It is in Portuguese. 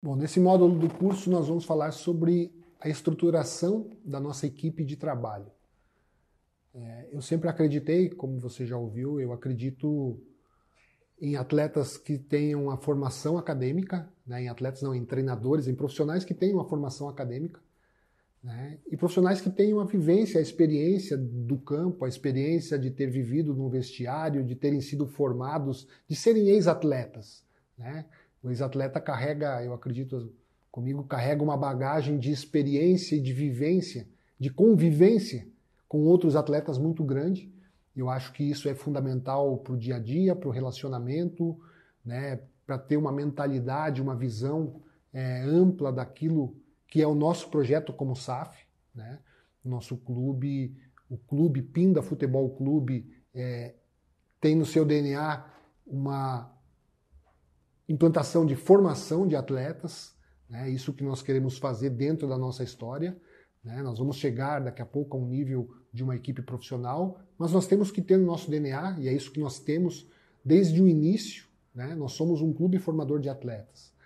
Bom, nesse módulo do curso nós vamos falar sobre a estruturação da nossa equipe de trabalho. É, eu sempre acreditei, como você já ouviu, eu acredito em atletas que tenham a formação acadêmica, né, em atletas não, em treinadores, em profissionais que tenham a formação acadêmica, né, e profissionais que tenham a vivência, a experiência do campo, a experiência de ter vivido no vestiário, de terem sido formados, de serem ex-atletas, né? O ex-atleta carrega, eu acredito comigo, carrega uma bagagem de experiência e de vivência, de convivência com outros atletas muito grande. Eu acho que isso é fundamental para o dia a dia, para o relacionamento, né, para ter uma mentalidade, uma visão é, ampla daquilo que é o nosso projeto como SAF. Né? Nosso clube, o clube Pinda Futebol Clube, é, tem no seu DNA uma implantação de formação de atletas, né, isso que nós queremos fazer dentro da nossa história. Né, nós vamos chegar daqui a pouco a um nível de uma equipe profissional, mas nós temos que ter no nosso DNA, e é isso que nós temos desde o início. Né, nós somos um clube formador de atletas.